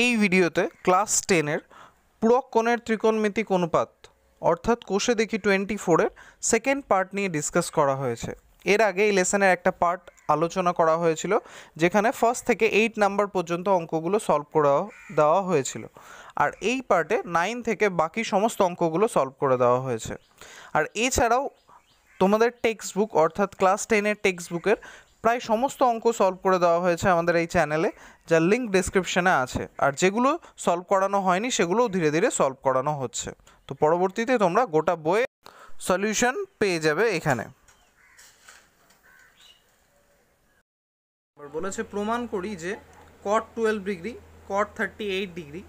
এই ভিডিওতে ক্লাস টেনের পুরক কোণের ত্রিকোণমিতিক অনুপাত অর্থাৎ কোষে দেখি টোয়েন্টি ফোরের সেকেন্ড পার্ট নিয়ে ডিসকাস করা হয়েছে এর আগে এই লেসনের একটা পার্ট আলোচনা করা হয়েছিল যেখানে ফার্স্ট থেকে এইট নাম্বার পর্যন্ত অঙ্কগুলো সলভ করে দেওয়া হয়েছিল আর এই পার্টে নাইন থেকে বাকি সমস্ত অঙ্কগুলো সলভ করে দেওয়া হয়েছে আর এছাড়াও তোমাদের টেক্সট বুক অর্থাৎ ক্লাস টেনের টেক্সট বুকের প্রায় সমস্ত অঙ্ক সলভ করে দেওয়া হয়েছে আমাদের এই চ্যানেলে যার লিঙ্ক ডিসক্রিপশানে আছে আর যেগুলো সলভ করানো হয়নি সেগুলোও ধীরে ধীরে সলভ করানো হচ্ছে তো পরবর্তীতে তোমরা গোটা বইয়ে সলিউশন পেয়ে যাবে এখানে বলেছে প্রমাণ করি যে cot twelve degree cot thirty eight degree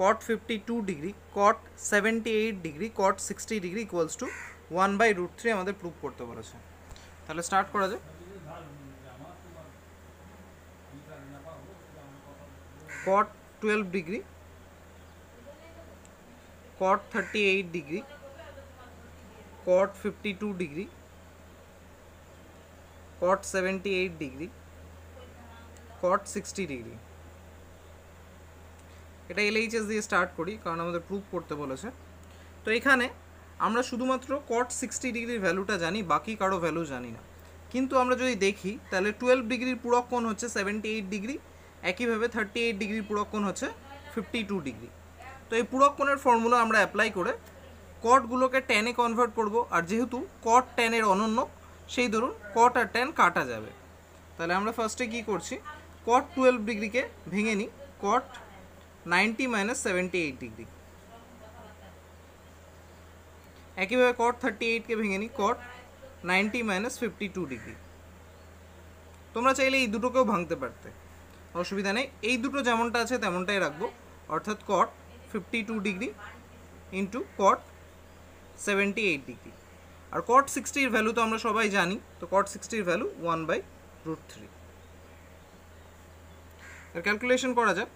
cot fifty two degree cot seventy eight degree cot sixty degree equals to one by root three আমাদের প্রুফ করতে বলেছে তাহলে স্টার্ট করা যায় cot 12 degree cot 38 degree cot 52 degree cot 78 degree cot 60 degree এটা LHS দিয়ে start করি কারণ আমাদের প্রুফ করতে বলেছে তো এখানে আমরা শুধুমাত্র কট সিক্সটি ডিগ্রির ভ্যালুটা জানি বাকি কারো ভ্যালু জানি না কিন্তু আমরা যদি দেখি তাহলে টুয়েলভ ডিগ্রির পুরো কোণ হচ্ছে সেভেন্টি এইট ডিগ্রি একইভাবে থার্টি এইট ডিগ্রি পূরক হচ্ছে ফিফটি টু ডিগ্রি তো এই পূরক ফর্মুলা আমরা অ্যাপ্লাই করে কটগুলোকে টেনে কনভার্ট করব আর যেহেতু কট টেনের অনন্য সেই ধরুন কট আর টেন কাটা যাবে তাহলে আমরা ফার্স্টে কি করছি কট টুয়েলভ ডিগ্রিকে ভেঙে নিই cot ninety minus seventy eight degree একইভাবে কট থার্টি এইটকে ভেঙে নিই cot ninety minus fifty two degree তোমরা চাইলে এই দুটোকেও ভাঙতে পারতে অসুবিধা নেই এই দুটো যেমনটা আছে তেমনটাই রাখবো অর্থাৎ cot fifty two degree into cot seventy eight degree আর কট সিক্সটির ভ্যালু তো আমরা সবাই জানি তো কট সিক্সটির value one by root three এর ক্যালকুলেশন করা যাক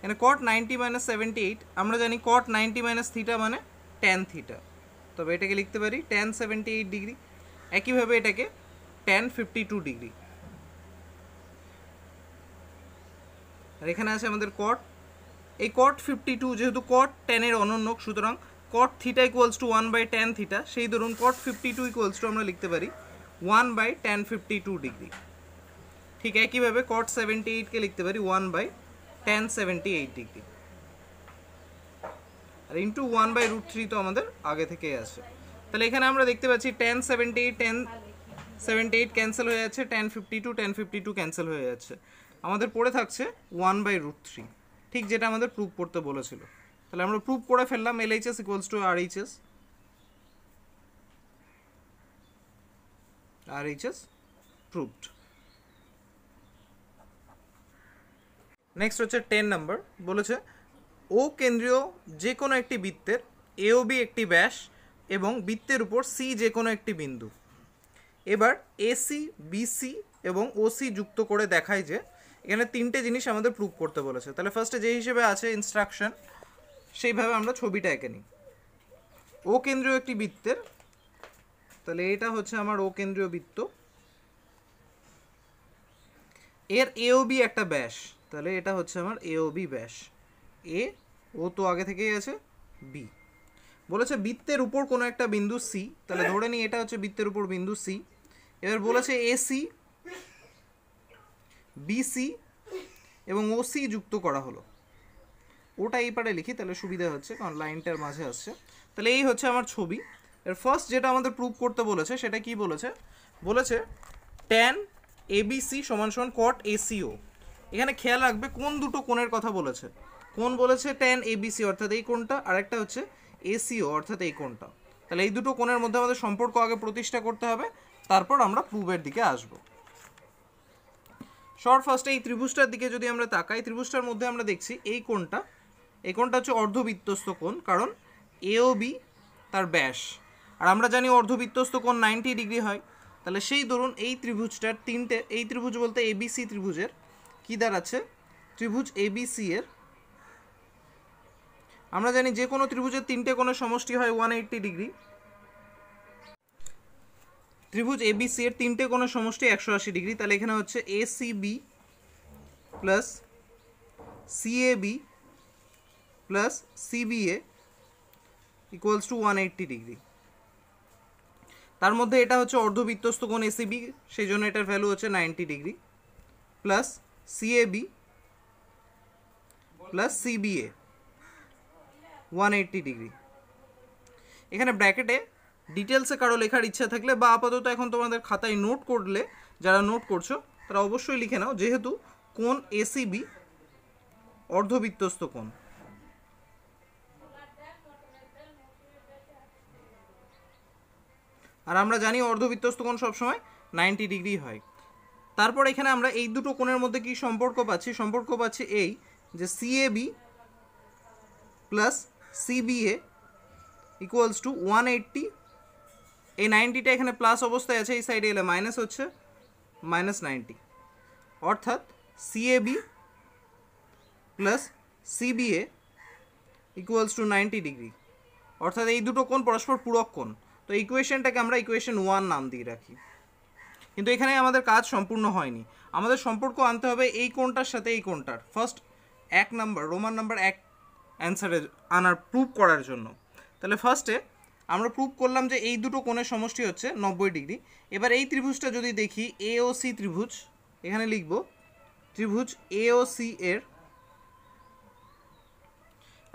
এখানে cot ninety minus seventy eight আমরা জানি কট নাইনটি মাইনাস থিটা মানে টেন থিটা তবে এটাকে লিখতে পারি টেন সেভেন্টি এইট ডিগ্রি একইভাবে এটাকে টেন ফিফটি টু ডিগ্রি আর এখানে আছে আমাদের কট এই কট ফিফটি টু যেহেতু কট টেনের অনন্য সুতরাং cot theta equals to one by tan theta সেই ধরুন cot fifty two equals to আমরা লিখতে পারি one by tan fifty two degree ঠিক একইভাবে কট সেভেন্টি এইটকে লিখতে পারি one by tan seventy eight degree আর into one by root three তো আমাদের আগে থেকেই আছে তাহলে এখানে আমরা দেখতে পাচ্ছি tan seventy eight tan seventy eight cancel হয়ে যাচ্ছে tan fifty two tan fifty two cancel হয়ে যাচ্ছে আমাদের পড়ে থাকছে ওয়ান বাই রুট থ্রি ঠিক যেটা আমাদের প্রুভ করতে বলেছিল তাহলে আমরা প্রুভ করে ফেললাম L H S equals to R H S R H S proved next হচ্ছে টেন নাম্বার বলেছে ও কেন্দ্রীয় যে কোনো একটি বৃত্তের এও বি একটি ব্যাস এবং বৃত্তের উপর সি যে কোনো একটি বিন্দু এবার এসি বিসি এবং ও সি যুক্ত করে দেখায় যে এখানে তিনটে জিনিস আমাদের প্রুভ করতে বলেছে তাহলে ফার্স্টে যে হিসেবে আছে ইনস্ট্রাকশন সেইভাবে আমরা ছবিটা এঁকে নিই ও কেন্দ্রীয় একটি বৃত্তের তাহলে এটা হচ্ছে আমার ও কেন্দ্রীয় বৃত্ত এর এওবি একটা ব্যাস তাহলে এটা হচ্ছে আমার এওবি ব্যাস এ ও তো আগে থেকেই আছে বি বলেছে বৃত্তের উপর কোনো একটা বিন্দু সি তাহলে ধরে নিই এটা হচ্ছে বৃত্তের উপর বিন্দু সি এবার বলেছে এ সি বিসি এবং ওসি যুক্ত করা হলো ওটা এই পারে লিখি তাহলে সুবিধা হচ্ছে কারণ লাইনটার মাঝে আসছে তাহলে এই হচ্ছে আমার ছবি এর ফার্স্ট যেটা আমাদের প্রুভ করতে বলেছে সেটা কি বলেছে বলেছে ট্যান এবিসি সমান সমান কট এসিও এখানে খেয়াল রাখবে কোন দুটো কোণের কথা বলেছে কোন বলেছে ট্যান এবিসি অর্থাৎ এই কোণটা আর একটা হচ্ছে এসিও অর্থাৎ এই কোণটা তাহলে এই দুটো কোণের মধ্যে আমাদের সম্পর্ক আগে প্রতিষ্ঠা করতে হবে তারপর আমরা প্রুভের দিকে আসবো শর্ট ফার্স্টে এই ত্রিভুজটার দিকে যদি আমরা তাকাই ত্রিভুজটার মধ্যে আমরা দেখছি এই কোণটা এই কোণটা হচ্ছে অর্ধবিত্তস্ত কোণ কারণ এও বি তার ব্যাস আর আমরা জানি অর্ধবিত্তস্ত কোণ নাইনটি ডিগ্রি হয় তাহলে সেই ধরুন এই ত্রিভুজটার তিনটে এই ত্রিভুজ বলতে এবিসি ত্রিভুজের কী দাঁড়াচ্ছে ত্রিভুজ এবিসি এর আমরা জানি যে কোনো ত্রিভুজের তিনটে কোণের সমষ্টি হয় ওয়ান এইটটি ডিগ্রি ত্রিভুজ এ এবিসি এর তিনটে কোনো সমষ্টি একশো আশি ডিগ্রি তাহলে এখানে হচ্ছে A B plus CAB plus CBA equals to one eighty degree তার মধ্যে এটা হচ্ছে অর্ধবৃত্তস্থ কোণ এসিবি সেই জন্য এটার ভ্যালু হচ্ছে ninety degree plus B plus CBA one eighty degree এখানে ব্র্যাকেটে ডিটেলসে কারো লেখার ইচ্ছা থাকলে বা আপাতত এখন তোমাদের খাতায় নোট করলে যারা নোট করছো তারা অবশ্যই লিখে নাও যেহেতু কোন এসিবি অর্ধবিত্তস্ত কোণ আর আমরা জানি অর্ধবৃত্তস্থ কোণ সবসময় নাইনটি ডিগ্রি হয় তারপর এখানে আমরা এই দুটো কোণের মধ্যে কি সম্পর্ক পাচ্ছি সম্পর্ক পাচ্ছি এই যে CAB plus CBA equals to one eighty এই নাইনটিটা এখানে প্লাস অবস্থায় আছে এই সাইডে এলে মাইনাস হচ্ছে মাইনাস নাইনটি অর্থাৎ CAB plus CBA equals to ninety degree অর্থাৎ এই দুটো কোণ পরস্পর পূরক কোণ তো ইকুয়েশনটাকে আমরা ইকুয়েশন ওয়ান নাম দিয়ে রাখি কিন্তু এখানে আমাদের কাজ সম্পূর্ণ হয়নি আমাদের সম্পর্ক আনতে হবে এই কোণটার সাথে এই কোণটার ফার্স্ট এক নাম্বার রোমান নাম্বার এক অ্যান্সারে আনার প্রুভ করার জন্য তাহলে ফার্স্টে আমরা প্রুভ করলাম যে এই দুটো কোণের সমষ্টি হচ্ছে নব্বই ডিগ্রি এবার এই ত্রিভুজটা যদি দেখি এওসি ত্রিভুজ এখানে লিখব ত্রিভুজ এওসি এর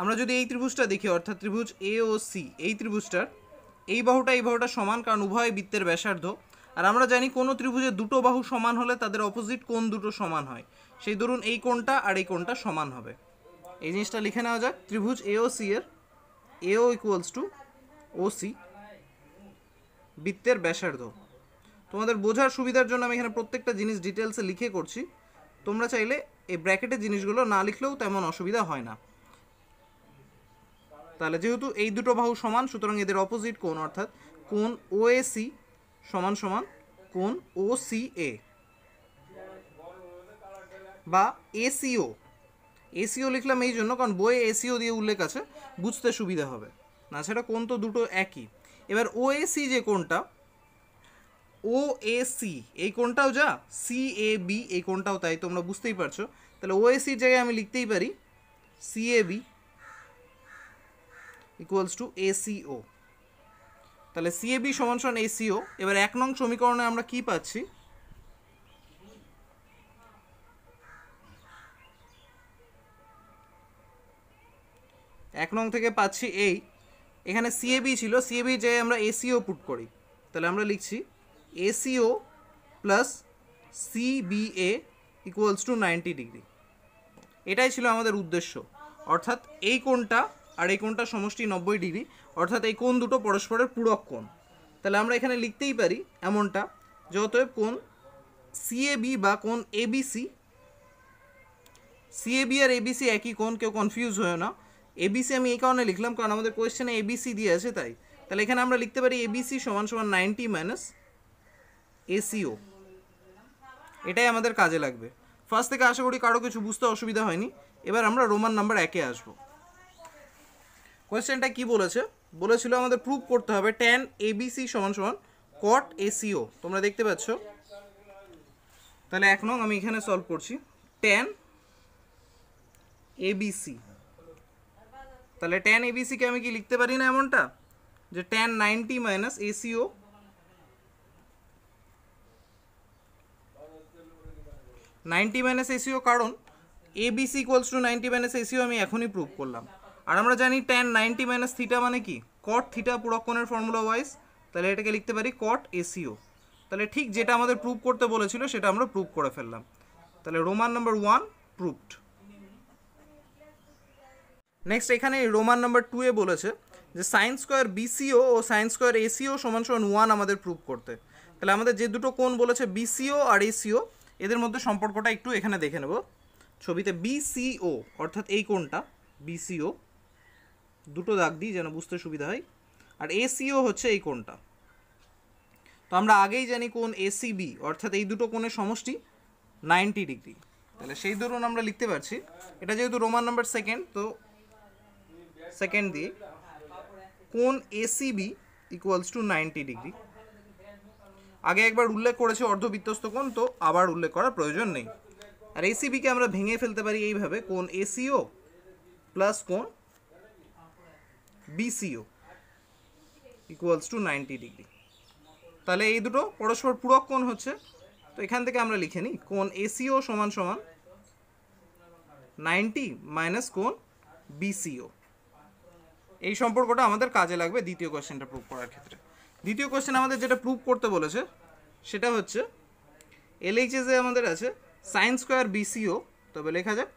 আমরা যদি এই ত্রিভুজটা দেখি অর্থাৎ ত্রিভুজ এওসি এই ত্রিভুজটার এই বাহুটা এই বাহুটা সমান কারণ উভয় বৃত্তের ব্যাসার্ধ আর আমরা জানি কোনো ত্রিভুজে দুটো বাহু সমান হলে তাদের অপোজিট কোন দুটো সমান হয় সেই ধরুন এই কোণটা আর এই কোণটা সমান হবে এই জিনিসটা লিখে নেওয়া যাক ত্রিভুজ এওসি সি এর এও ইকুয়ালস টু ওসি বৃত্তের ব্যাসার্ধ তোমাদের বোঝার সুবিধার জন্য আমি এখানে প্রত্যেকটা জিনিস ডিটেলসে লিখে করছি তোমরা চাইলে এই ব্র্যাকেটের জিনিসগুলো না লিখলেও তেমন অসুবিধা হয় না তাহলে যেহেতু এই দুটো বাহু সমান সুতরাং এদের অপোজিট কোন অর্থাৎ কোন ও সি সমান সমান কোন ও সি এ বা এসিও এসিও লিখলাম এই জন্য কারণ বইয়ে এসিও দিয়ে উল্লেখ আছে বুঝতে সুবিধা হবে না সেটা কোন তো দুটো একই এবার ওএসি যে কোনটা ও এ সি এই কোনটাও যা সি এ বি এই কোনটাও তাই তোমরা বুঝতেই পারছো তাহলে ও জায়গায় আমি লিখতেই পারি C A B equals to ACO তাহলে সি এ বি সমান সমান এসিও এবার এক নং সমীকরণে আমরা কি পাচ্ছি এক নং থেকে পাচ্ছি এই এখানে সিএবি ছিল সিএবি যে আমরা এসিও পুট করি তাহলে আমরা লিখছি ACO plus CBA equals to ninety degree এটাই ছিল আমাদের উদ্দেশ্য অর্থাৎ এই কোণটা আর এই কোণটা সমষ্টি নব্বই ডিগ্রি অর্থাৎ এই কোণ দুটো পরস্পরের পূরক কোণ তাহলে আমরা এখানে লিখতেই পারি এমনটা যে অতএব কোণ সিএবি বা কোণ এবিসি সিএবি আর এবিসি একই কোণ কেউ কনফিউজ হয় না এবিসি আমি এই কারণে লিখলাম কারণ আমাদের কোয়েশ্চেনে এবিসি দিয়ে আছে তাই তাহলে এখানে আমরা লিখতে পারি এবিসি সমান সমান নাইনটি মাইনাস এসিও এটাই আমাদের কাজে লাগবে ফার্স্ট থেকে আশা করি কারো কিছু বুঝতে অসুবিধা হয়নি এবার আমরা রোমান নাম্বার একে আসব কোয়েশ্চেনটা কি বলেছে বলেছিল আমাদের প্রুভ করতে হবে ট্যান এবিসি সমান সমান কট এসিও তোমরা দেখতে পাচ্ছ তাহলে এক নং আমি এখানে সলভ করছি ট্যান এবিসি তাহলে টেন এবিসিকে আমি কি লিখতে পারি না এমনটা যে tan ninety minus ACO ninety minus ACO কারণ ABC equals to ninety minus ACO আমি এখনই প্রুভ করলাম আর আমরা জানি টেন নাইনটি মাইনাস থিটা মানে কি কট থিটা পুরক্ষণের ফর্মুলা ওয়াইজ তাহলে এটাকে লিখতে পারি কট এসিও তাহলে ঠিক যেটা আমাদের প্রুভ করতে বলেছিল সেটা আমরা প্রুভ করে ফেললাম তাহলে Roman number one proved next এখানে রোমান নাম্বার টু এ বলেছে যে সায়েন্স স্কোয়ার বিসিও ও সায়েন্স স্কোয়ার এসিও সমান সমান ওয়ান আমাদের প্রুভ করতে তাহলে আমাদের যে দুটো কোণ বলেছে বিসিও আর এসিও এদের মধ্যে সম্পর্কটা একটু এখানে দেখে নেব ছবিতে বিসিও অর্থাৎ এই কোণটা বিসিও দুটো দাগ দিই যেন বুঝতে সুবিধা হয় আর এসিও হচ্ছে এই কোণটা তো আমরা আগেই জানি কোন এসিবি অর্থাৎ এই দুটো কোণের সমষ্টি নাইনটি ডিগ্রি তাহলে সেই ধরুন আমরা লিখতে পারছি এটা যেহেতু রোমান নাম্বার সেকেন্ড তো সেকেন্ড দিয়ে কোন ACB equals to ninety degree আগে একবার উল্লেখ করেছে অর্ধবিত্তস্ত কোন তো আবার উল্লেখ করার প্রয়োজন নেই আর এসিবিকে আমরা ভেঙে ফেলতে পারি এইভাবে কোন এসিও প্লাস কোন BCO equals to ninety degree তাহলে এই দুটো পরস্পর পূরক কোন হচ্ছে তো এখান থেকে আমরা লিখে নিই কোন এসিও সমান সমান নাইনটি মাইনাস কোন বিসিও এই সম্পর্কটা আমাদের কাজে লাগবে দ্বিতীয় কোয়েশ্চেনটা প্রুভ করার ক্ষেত্রে দ্বিতীয় কোয়েশ্চেন আমাদের যেটা প্রুভ করতে বলেছে সেটা হচ্ছে এলএইচএসে আমাদের আছে সাইন স্কোয়ার বিসিও তবে লেখা যাক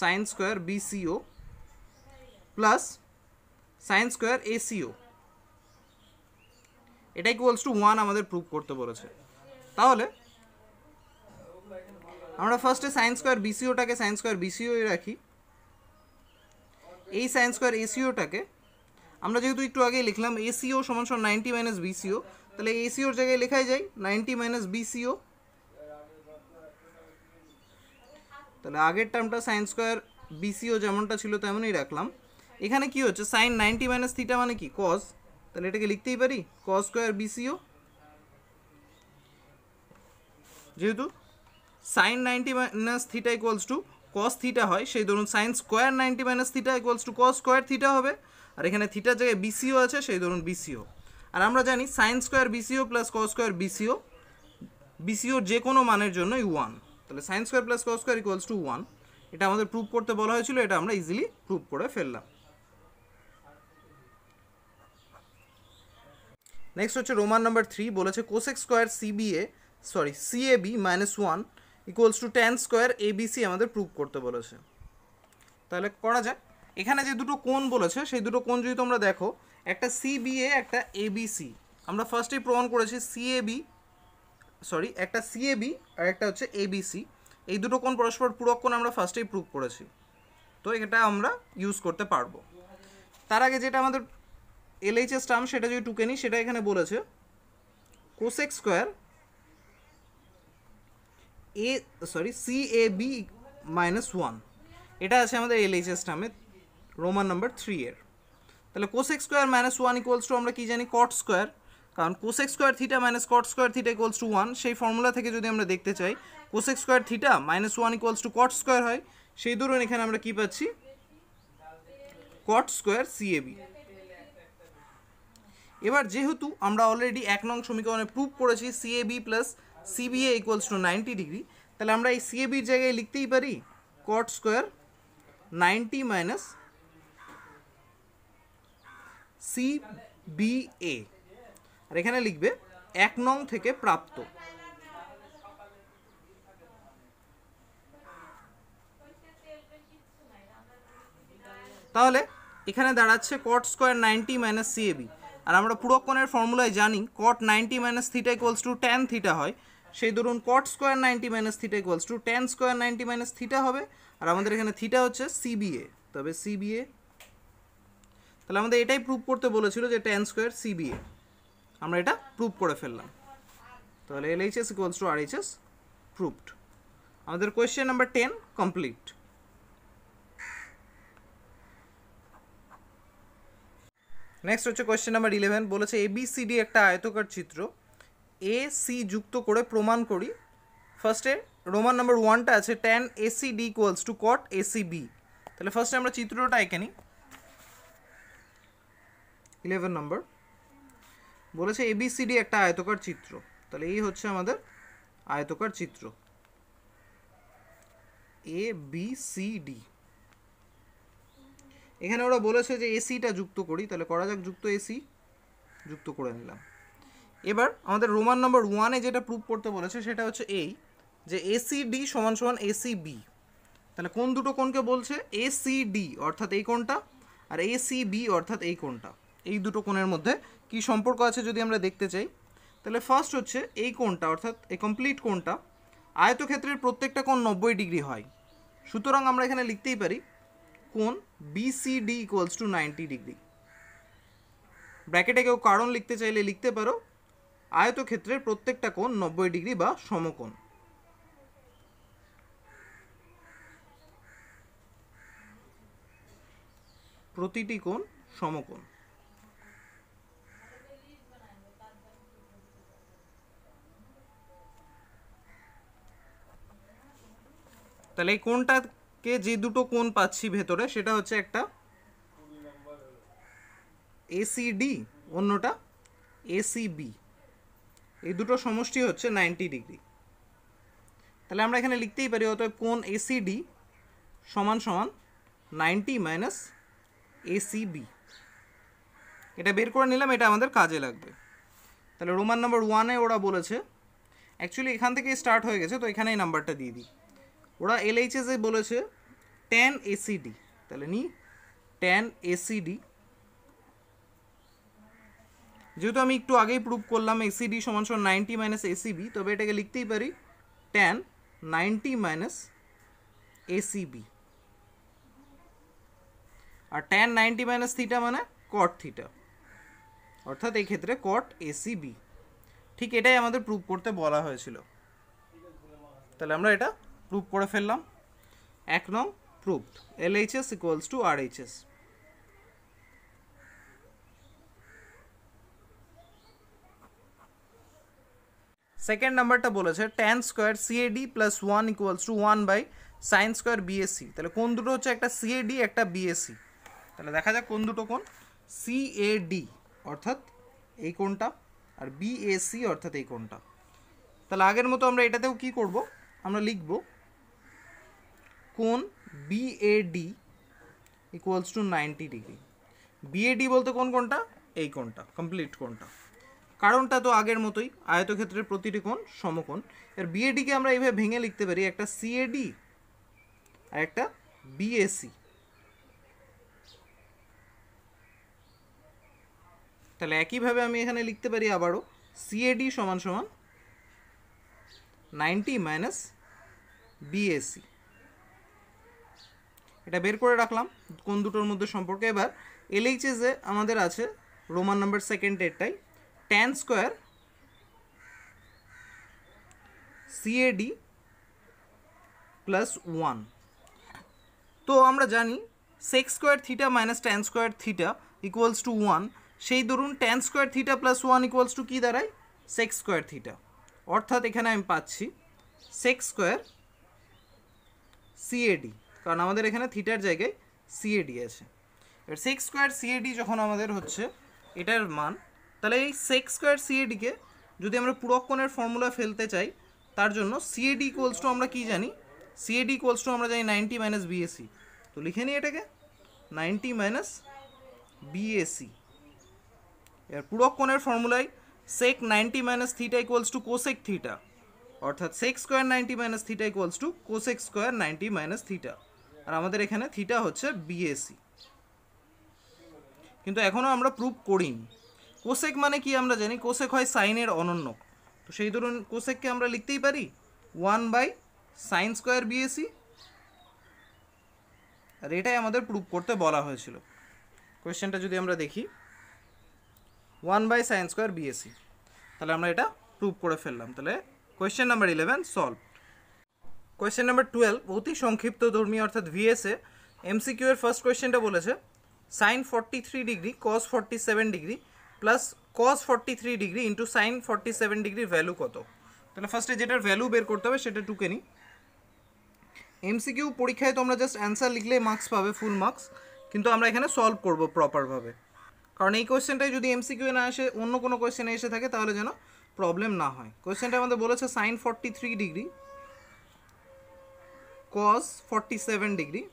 sine square BCO plus sine square ACO এটা ইকুয়ালস টু ওয়ান আমাদের প্রুভ করতে বলেছে তাহলে আমরা ফার্স্টে সাইন স্কোয়ার বিসিওটাকে সাইন স্কোয়ার বিসিও রাখি এই সাইন স্কোয়ার এসিওটাকে আমরা যেহেতু একটু আগে লিখলাম এসিও সমান সমান নাইনটি মাইনাস বিসিও তাহলে এসিওর জায়গায় লেখাই যায় নাইনটি মাইনাস বিসিও তাহলে আগের টার্মটা সাইন স্কোয়ার বিসিও যেমনটা ছিল তেমনই রাখলাম এখানে কি হচ্ছে সাইন নাইনটি মাইনাস থিটা মানে কি কস তাহলে এটাকে লিখতেই পারি কস স্কোয়ার বিসিও যেহেতু sine ninety minus theta equals to cos theta হয় সেই ধরুন sine square ninety minus theta equals to cos square theta হবে আর এখানে থিটার জায়গায় বিসিও আছে সেই ধরুন বিসিও আর আমরা জানি সাইন স্কোয়ার বিসিও প্লাস ক স্কোয়ার বিসিও বিসিওর যে কোনো মানের ই ওয়ান তাহলে সাইন স্কোয়ার প্লাস ক স্কোয়ার ইকুয়ালস টু ওয়ান এটা আমাদের প্রুভ করতে বলা হয়েছিল এটা আমরা ইজিলি প্রুভ করে ফেললাম নেক্সট হচ্ছে রোমান নাম্বার থ্রি বলেছে cosec square CBA sorry CAB minus one equals to tan square ABC আমাদের প্রুভ করতে বলেছে তাহলে করা যায় এখানে যে দুটো কোণ বলেছে সেই দুটো কোণ যদি তোমরা দেখো একটা সিবিএ একটা এবিসি আমরা ফার্স্টে প্রমাণ করেছি সিএবি সরি একটা সিএবি আর একটা হচ্ছে এবিসি এই দুটো কোণ পরস্পর পূরক কোন আমরা ফার্স্টেই প্রুভ করেছি তো এটা আমরা ইউজ করতে পারবো তার আগে যেটা আমাদের এলএইচএস টার্ম সেটা যদি টুকে নিই সেটা এখানে বলেছে cosec square A sorry C A B minus one এটা আছে আমাদের এলএইচএস টার্মে রোমান নাম্বার থ্রি এর তাহলে cosec square minus one equals to আমরা কী জানি কট স্কোয়ার কারণ cosec square theta minus cot square theta equals to one সেই ফর্মুলা থেকে যদি আমরা দেখতে চাই cosec square theta minus one equals to cot square হয় সেই ধরুন এখানে আমরা কী পাচ্ছি কট স্কোয়ার সিএবি এবার যেহেতু আমরা অলরেডি এক নং সমীকরণে প্রুভ করেছি CAB plus CBA equals to ninety degree তাহলে আমরা এই সিএবির জায়গায় লিখতেই পারি cot square ninety minus C B A আর এখানে লিখবে এক নং থেকে প্রাপ্ত তাহলে এখানে দাঁড়াচ্ছে cot square ninety minus CAB আর আমরা পুরোক্ষণের ফর্মুলায় জানি cot ninety minus theta equals to tan theta হয় সেই ধরুন cot square ninety minus theta equals to tan square ninety minus theta হবে আর আমাদের এখানে থিটা হচ্ছে সিবিএ তবে সিবিএ তাহলে আমাদের এটাই প্রুভ করতে বলেছিল যে টেন স্কোয়ার সিবিএ আমরা এটা প্রুভ করে ফেললাম তাহলে LHS equals to RHS proved আমাদের question number ten complete next হচ্ছে কোয়েশ্চেন নাম্বার ইলেভেন বলেছে এবিসিডি একটা আয়তকার চিত্র এ সি যুক্ত করে প্রমাণ করি ফার্স্টে রোমান নাম্বার ওয়ানটা আছে tan AC D equals to cot C B তাহলে ফার্স্টে আমরা চিত্রটা এঁকে নিই ইলেভেন নম্বর বলেছে এবিসিডি একটা আয়তকার চিত্র তাহলে এই হচ্ছে আমাদের আয়তকার চিত্র এ বি সি ডি এখানে ওরা বলেছে যে এসিটা যুক্ত করি তাহলে করা যাক যুক্ত এসি যুক্ত করে নিলাম এবার আমাদের রোমান নম্বর ওয়ানে যেটা প্রুফ করতে বলেছে সেটা হচ্ছে এই যে এসি ডি সমান সমান এসি বি তাহলে কোন দুটো কোনকে বলছে এসি ডি অর্থাৎ এই কোনটা আর এসি বি অর্থাৎ এই কোনটা এই দুটো কোণের মধ্যে কি সম্পর্ক আছে যদি আমরা দেখতে চাই তাহলে ফার্স্ট হচ্ছে এই কোণটা অর্থাৎ এই কমপ্লিট কোণটা আয়তক্ষেত্রের প্রত্যেকটা কোণ নব্বই ডিগ্রি হয় সুতরাং আমরা এখানে লিখতেই পারি কোণ BCD equals to ninety degree ব্র্যাকেটে কেউ কারণ লিখতে চাইলে লিখতে পারো আয়তক্ষেত্রের প্রত্যেকটা কোণ নব্বই ডিগ্রি বা সমকোণ প্রতিটি কোণ সমকোণ তাহলে এই কোনটাকে যে দুটো কোন পাচ্ছি ভেতরে সেটা হচ্ছে একটা এসিডি অন্যটা এসিবি এই দুটো সমষ্টি হচ্ছে নাইনটি ডিগ্রি তাহলে আমরা এখানে লিখতেই পারি অতএব কোন এসিডি সমান সমান নাইনটি মাইনাস এসিবি এটা বের করে নিলাম এটা আমাদের কাজে লাগবে তাহলে রোমান নাম্বার ওয়ানে ওরা বলেছে অ্যাকচুয়ালি এখান থেকে স্টার্ট হয়ে গেছে তো এখানেই নাম্বারটা দিয়ে দিই ওরা এলএইচএসে বলেছে টেন এসিডি তাহলে নি টেন এসিডি যেহেতু আমি একটু আগেই প্রুভ করলাম এসিডি সমান সমান নাইনটি মাইনাস এসিবি তবে এটাকে লিখতেই পারি টেন নাইনটি মাইনাস এসিবি আর টেন নাইনটি মাইনাস থিটা মানে কট থিটা অর্থাৎ এই ক্ষেত্রে কট এসিবি ঠিক এটাই আমাদের প্রুভ করতে বলা হয়েছিল তাহলে আমরা এটা প্রুভ করে ফেললাম এক নং প্রুভড এলএইচএস ইকুয়ালস টু আর আরএইচএস সেকেন্ড নাম্বারটা বলেছে tan square CAD plus one equals to one by sine square BSC তাহলে কোন দুটো হচ্ছে একটা সিএডি একটা বিএসসি তাহলে দেখা যাক কোন দুটো কোন সিএডি অর্থাৎ এই কোনটা আর বিএসসি অর্থাৎ এই কোনটা তাহলে আগের মতো আমরা এটাতেও কি করব আমরা লিখবো কোন BAD equals to ninety degree BAD বলতে কোন কোনটা এই কোনটা কমপ্লিট কোনটা কারণটা তো আগের মতোই আয়তক্ষেত্রের প্রতিটি কোণ সমকোণ এর বিএডিকে আমরা এইভাবে ভেঙে লিখতে পারি একটা সিএডি আর একটা বিএসি তাহলে একইভাবে আমি এখানে লিখতে পারি আবারও সিএডি সমান সমান নাইনটি মাইনাস বিএসি এটা বের করে রাখলাম কোন দুটোর মধ্যে সম্পর্কে এবার এলএইচএসে আমাদের আছে রোমান নাম্বার সেকেন্ড এরটাই tan square CAD plus one তো আমরা জানি sec square theta minus tan square theta equals to one সেই ধরুন tan square theta plus one equals to কী দাঁড়ায় সেক্স স্কোয়ার থিটা অর্থাৎ এখানে আমি পাচ্ছি সেক্স স্কোয়ার সিএডি কারণ আমাদের এখানে থিটার জায়গায় সিএডি আছে এবার সেক্স স্কোয়ার সিএডি যখন আমাদের হচ্ছে এটার মান তাহলে এই সেক্স স্কোয়ার সিএডিকে যদি আমরা পূরক কোণের ফর্মুলা ফেলতে চাই তার জন্য সিএডি কোলস টু আমরা কী জানি সিএডি কোলস টু আমরা জানি নাইনটি মাইনাস বিএসি তো লিখে নিই এটাকে নাইনটি মাইনাস বিএসি এবার পূরক কোণের ফর্মুলায় sec ninety minus theta equals to cosec theta অর্থাৎ sec square ninety minus theta equals to cosec square ninety minus theta আর আমাদের এখানে থিটা হচ্ছে বিএসি কিন্তু এখনও আমরা প্রুভ করিনি কোসেক মানে কি আমরা জানি কোসেক হয় সাইনের অনন্য তো সেই ধরুন কোসেককে আমরা লিখতেই পারি one by sine square BAC আর এটাই আমাদের প্রুভ করতে বলা হয়েছিল কোয়েশ্চেনটা যদি আমরা দেখি one by sine square BAC তাহলে আমরা এটা প্রুভ করে ফেললাম তাহলে question number eleven solve question number twelve অতি সংক্ষিপ্ত ধর্মীয় অর্থাৎ ভিএসএ এমসিকিউ এর ফার্স্ট কোয়েশ্চেনটা বলেছে sine forty three degree cos forty seven degree plus cos forty three degree into sine forty seven degree value কত তাহলে ফার্স্টে যেটার ভ্যালু বের করতে হবে সেটা টুকে নিই এমসিকিউ পরীক্ষায় তোমরা জাস্ট অ্যান্সার লিখলে মার্কস পাবে ফুল মার্কস কিন্তু আমরা এখানে সলভ করবো প্রপারভাবে কারণ এই কোয়েশ্চেনটাই যদি এমসিকিউ না আসে অন্য কোনো কোয়েশ্চেনে এসে থাকে তাহলে যেন প্রবলেম না হয় কোয়েশ্চেনটা আমাদের বলেছে sine forty three degree cos 47 degree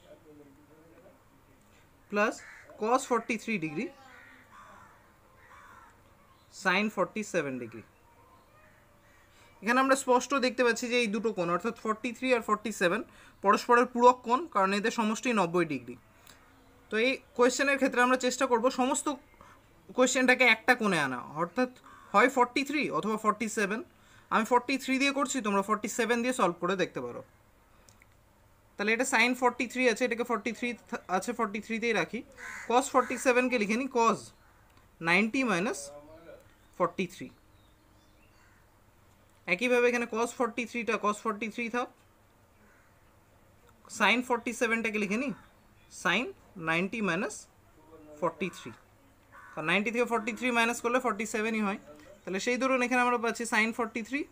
plus cos 43 degree sin 47 degree এখানে আমরা স্পষ্ট দেখতে পাচ্ছি যে এই দুটো কোণ অর্থাৎ ফর্টি থ্রি আর ফর্টি সেভেন পরস্পরের পূরক কোণ কারণ এদের সমষ্টি নব্বই ডিগ্রি তো এই কোয়েশ্চেনের ক্ষেত্রে আমরা চেষ্টা করব সমস্ত কোয়েশ্চেনটাকে একটা কোণে আনা অর্থাৎ হয় ফর্টি থ্রি অথবা ফর্টি সেভেন আমি ফর্টি থ্রি দিয়ে করছি তোমরা ফর্টি সেভেন দিয়ে সলভ করে দেখতে পারো তলে এটা sin 43 আছে এটাকে 43 আছে 43 তেই রাখি cos 47 কে লিখেনি cos 90 - 43 একই ভাবে এখানে cos 43 টা cos 43 था sin 47 কে লিখেনি sin 90 - 43 কারণ 93 কে 43 মাইনাস করলে 47 ই হয় তাহলে সেই দুন এখানে আমরা পাচ্ছি sin 43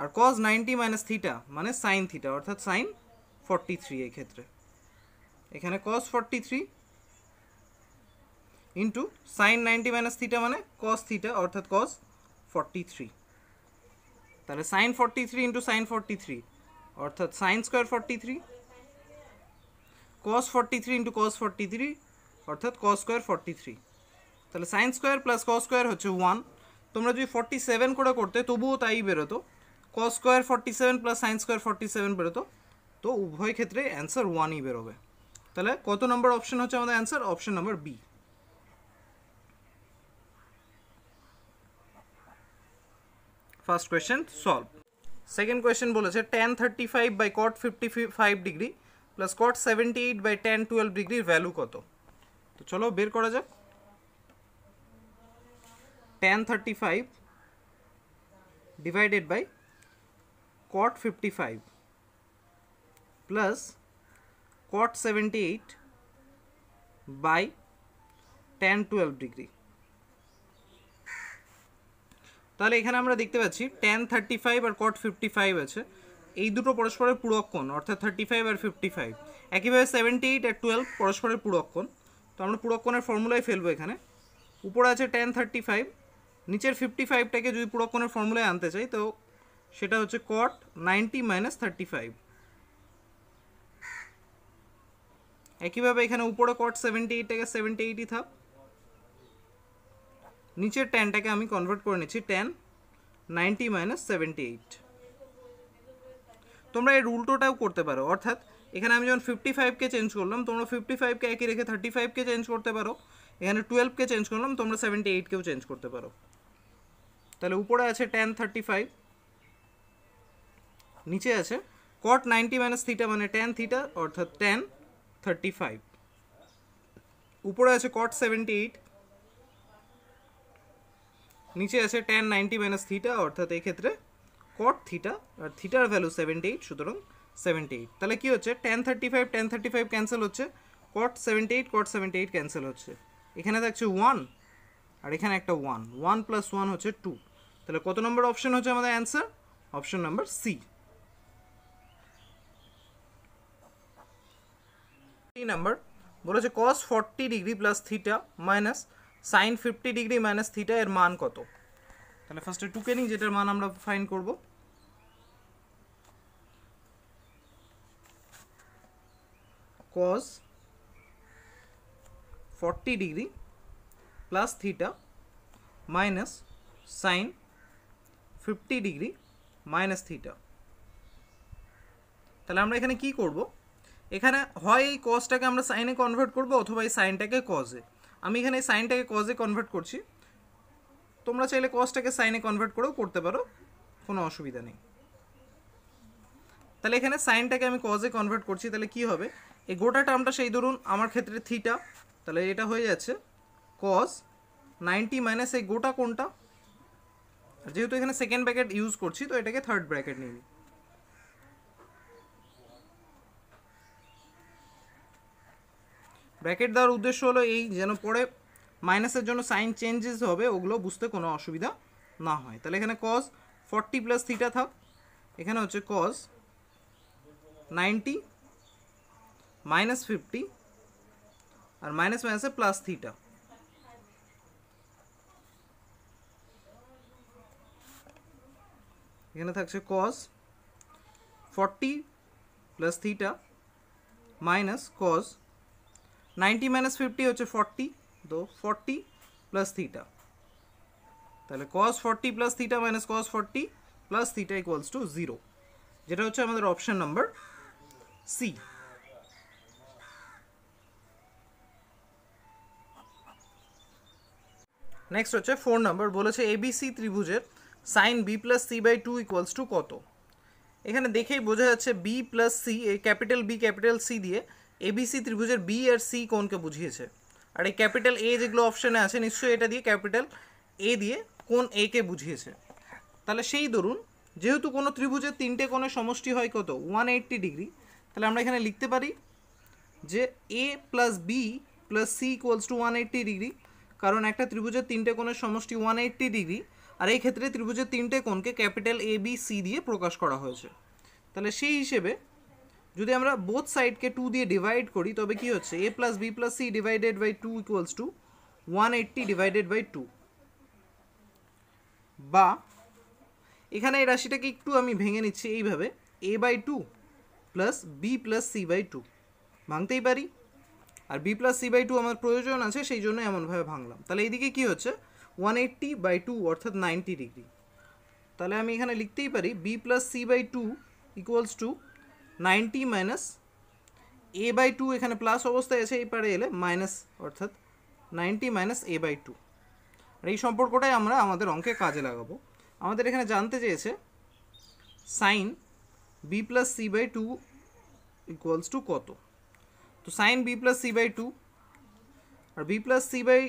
আর cos 90 - θ মানে sin θ অর্থাৎ sin 43 এ ক্ষেত্রে এখানে cos 43 * sin 90 - θ মানে cos θ অর্থাৎ cos 43 তাহলে sin 43 * sin 43 অর্থাৎ sin² 43 cos 43 * cos 43 অর্থাৎ cos² 43 তাহলে sin² + cos² হচ্ছে 1 তোমরা যদি 47 করে করতে তবে তাই বের হতো cos² 47 + sin² 47 বের তো তো উভয় ক্ষেত্রে অ্যানসার 1ই বের হবে তাহলে কত নাম্বার অপশন আছে আমাদের answer option number B first question solve second question বলেছে tan 35 / cot 55° + cot 78 / tan 12° value কত তো চলো বের করা যাক tan 35 / cot 55 plus cot 78 by tan 12 degree তাহলে এখানে আমরা দেখতে পাচ্ছি tan 35 আর cot 55 আছে এই দুটো পরস্পরের পূরক কোণ অর্থাৎ 35 আর 55 একইভাবে 78 আর 12 পরস্পরের পূরক কোণ তো আমরা পূরক কোণের ফর্মুলায় ফেলবো এখানে উপরে আছে tan 35 নিচের 55টাকে যদি পূরক কোণের ফর্মুলায় আনতে চাই তো সেটা হচ্ছে cot ninety minus thirty five একইভাবে এখানে উপরে কট সেভেন্টি এইটটাকে সেভেন্টি এইটই থাক নিচের টেনটাকে আমি কনভার্ট করে নিচ্ছি tan ninety minus seventy eight তোমরা এর উল্টোটাও করতে পারো অর্থাৎ এখানে আমি যখন ফিফটি ফাইভকে চেঞ্জ করলাম তোমরা ফিফটি ফাইভকে একই রেখে থার্টি ফাইভকে চেঞ্জ করতে পারো এখানে টুয়েলভকে চেঞ্জ করলাম তোমরা সেভেন্টি এইটকেও চেঞ্জ করতে পারো তাহলে উপরে আছে টেন থার্টি ফাইভ নিচে আছে কট নাইনটি মাইনাস থিটা মানে টেন থিটা অর্থাৎ টেন থার্টি ফাইভ উপরে আছে কট সেভেন্টি এইট নিচে আছে টেন নাইনটি মাইনাস থিটা অর্থাৎ এক্ষেত্রে কট থিটা আর থিটার ভ্যালু সেভেন্টি এইট সুতরাং সেভেন্টি এইট তাহলে কী হচ্ছে tan thirty five tan thirty five cancel হচ্ছে cot seventy eight cot seventy eight cancel হচ্ছে এখানে থাকছে ওয়ান আর এখানে একটা ওয়ান ওয়ান প্লাস ওয়ান হচ্ছে টু তাহলে কত নম্বর অপশন হচ্ছে আমাদের answer option number C number বলেছে cos forty degree plus theta minus sine fifty degree minus theta এর মান কত তাহলে ফার্স্টে টুকে নিই যেটার মান আমরা ফাইন করব cos forty degree plus theta minus sine fifty degree minus theta তাহলে আমরা এখানে কি করবো এখানে হয় এই কজটাকে আমরা সাইনে কনভার্ট করব অথবা এই সাইনটাকে কজে আমি এখানে এই সাইনটাকে কজে কনভার্ট করছি তোমরা চাইলে কজটাকে সাইনে কনভার্ট করেও করতে পারো কোনো অসুবিধা নেই তাহলে এখানে সাইনটাকে আমি কজে কনভার্ট করছি তাহলে কি হবে এই গোটা টার্মটা সেই ধরুন আমার ক্ষেত্রে থিটা তাহলে এটা হয়ে যাচ্ছে কজ নাইনটি মাইনাস এই গোটা কোনটা যেহেতু এখানে সেকেন্ড ব্র্যাকেট ইউজ করছি তো এটাকে থার্ড ব্র্যাকেট নিয়ে নিই ব্র্যাকেট দেওয়ার উদ্দেশ্য হলো এই যেন পরে মাইনাসের জন্য সাইন চেঞ্জেস হবে ওগুলো বুঝতে কোনো অসুবিধা না হয় তাহলে এখানে কজ ফর্টি প্লাস থিটা থাক এখানে হচ্ছে কজ নাইনটি মাইনাস ফিফটি আর মাইনাস মাইনাসে প্লাস থিটা এখানে থাকছে cos forty plus theta minus cos ninety minus fifty হচ্ছে ফর্টি দো ফর্টি প্লাস থিটা তাহলে cos forty plus theta minus cos forty plus theta equals to zero যেটা হচ্ছে আমাদের অপশান নাম্বার সি নেক্সট হচ্ছে four number বলেছে ABC ত্রিভুজের sine B plus C by two equals to কত এখানে দেখেই বোঝা যাচ্ছে B plus C capital B capital C দিয়ে এবিসি ত্রিভুজের বি আর সি কোনকে বুঝিয়েছে আর এই ক্যাপিটাল এ যেগুলো অপশানে আছে নিশ্চয়ই এটা দিয়ে ক্যাপিটাল এ দিয়ে কোন এ কে বুঝিয়েছে তাহলে সেই ধরুন যেহেতু কোনো ত্রিভুজের তিনটে কোণের সমষ্টি হয় কত ওয়ান এইট্টি ডিগ্রি তাহলে আমরা এখানে লিখতে পারি যে A plus B plus C equals to one eighty degree কারণ একটা ত্রিভুজের তিনটে কোণের সমষ্টি ওয়ান এইটটি ডিগ্রি আর এই ক্ষেত্রে ত্রিভুজের তিনটে কোণকে ক্যাপিটাল এ বি সি দিয়ে প্রকাশ করা হয়েছে তাহলে সেই হিসেবে যদি আমরা বোথ সাইডকে টু দিয়ে ডিভাইড করি তবে কি হচ্ছে A plus B plus C divided by two equals to one eighty divided by two বা এখানে এই রাশিটাকে একটু আমি ভেঙে নিচ্ছি এইভাবে A by two plus B plus C by two ভাঙতেই পারি আর B plus C by two আমার প্রয়োজন আছে সেই জন্য এমনভাবে ভাঙলাম তাহলে এইদিকে কি হচ্ছে ওয়ান এইট্টি বাই টু অর্থাৎ নাইনটি ডিগ্রি তাহলে আমি এখানে লিখতেই পারি B plus C by two equals to ninety minus A by two এখানে প্লাস অবস্থায় এসে এই পারে এলে মাইনাস অর্থাৎ ninety minus A by two আর এই সম্পর্কটাই আমরা আমাদের অঙ্কে কাজে লাগাবো আমাদের এখানে জানতে চেয়েছে sine B plus C by two equals to কত তো sine B plus C by two আর B plus C by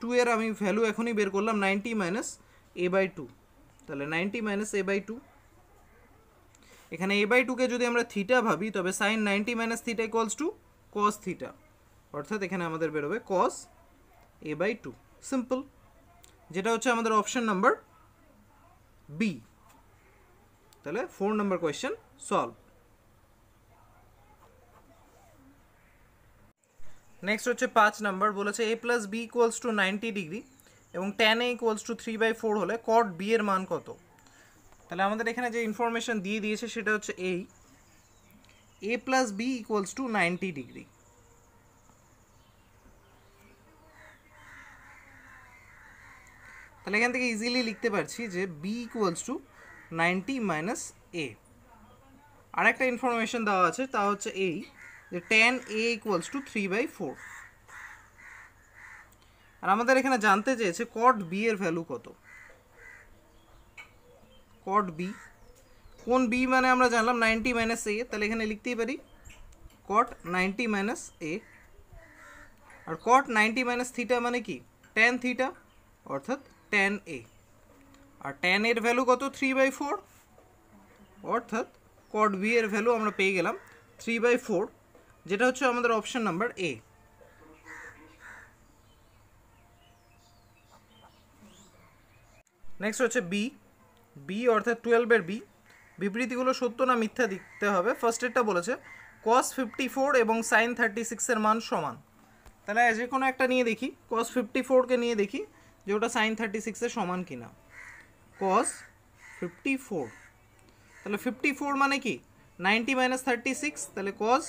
two এর আমি ভ্যালু এখনই বের করলাম ninety minus A by two তাহলে ninety minus A by two এখানে এ বাই টুকে যদি আমরা থিটা ভাবি তবে sine ninety minus theta equals to cos theta অর্থাৎ এখানে আমাদের বেরোবে cos A by two simple যেটা হচ্ছে আমাদের অপশন নাম্বার বি তাহলে four number question solve next হচ্ছে পাঁচ নাম্বার বলেছে A plus B equals to ninety degree এবং tan A equals to three by four হলে কট বি এর মান কত তাহলে আমাদের এখানে যে ইনফরমেশান দিয়ে দিয়েছে সেটা হচ্ছে এই A plus B equals to ninety degree তাহলে এখান থেকে ইজিলি লিখতে পারছি যে B equals to ninety minus A আরেকটা ইনফরমেশান দেওয়া আছে তা হচ্ছে এই যে tan A equals to three by four আর আমাদের এখানে জানতে চেয়েছে কট বি এর ভ্যালু কত cot b cot b মানে আমরা জানলাম 90 - a তাহলে এখানে লিখতে পারি cot 90 - a আর cot 90 - θ মানে কি tan θ অর্থাৎ tan a আর tan a এর ভ্যালু কত 3/4 অর্থাৎ cot b এর ভ্যালু আমরা পেয়ে গেলাম 3/4 যেটা হচ্ছে আমাদের অপশন নাম্বার a नेक्स्ट হচ্ছে b বি অর্থাৎ টুয়েলভের বি বিবৃতিগুলো সত্য না মিথ্যা দিতে হবে ফার্স্টেরটা বলেছে কস ফিফটি ফোর এবং সাইন থার্টি সিক্সের মান সমান তাহলে যে কোনো একটা নিয়ে দেখি কস ফিফটি ফোরকে নিয়ে দেখি যে ওটা সাইন থার্টি সিক্সের সমান কি না কস ফিফটি ফোর তাহলে ফিফটি ফোর মানে কি নাইনটি মাইনাস থার্টি সিক্স তাহলে cos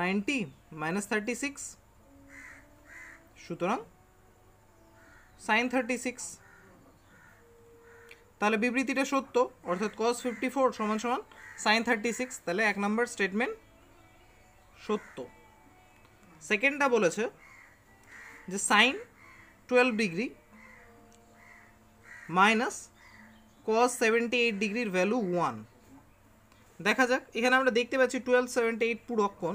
ninety minus thirty six সুতরাং সাইন থার্টি সিক্স তাহলে বিবৃতিটা সত্য অর্থাৎ কস ফিফটি ফোর সমান সমান সাইন থার্টি সিক্স তাহলে এক নম্বর স্টেটমেন্ট সত্য সেকেন্ডটা বলেছে যে sine twelve degree minus cos seventy eight ডিগ্রির ভ্যালু ওয়ান দেখা যাক এখানে আমরা দেখতে পাচ্ছি টুয়েলভ সেভেন্টি এইট পুরক্ষণ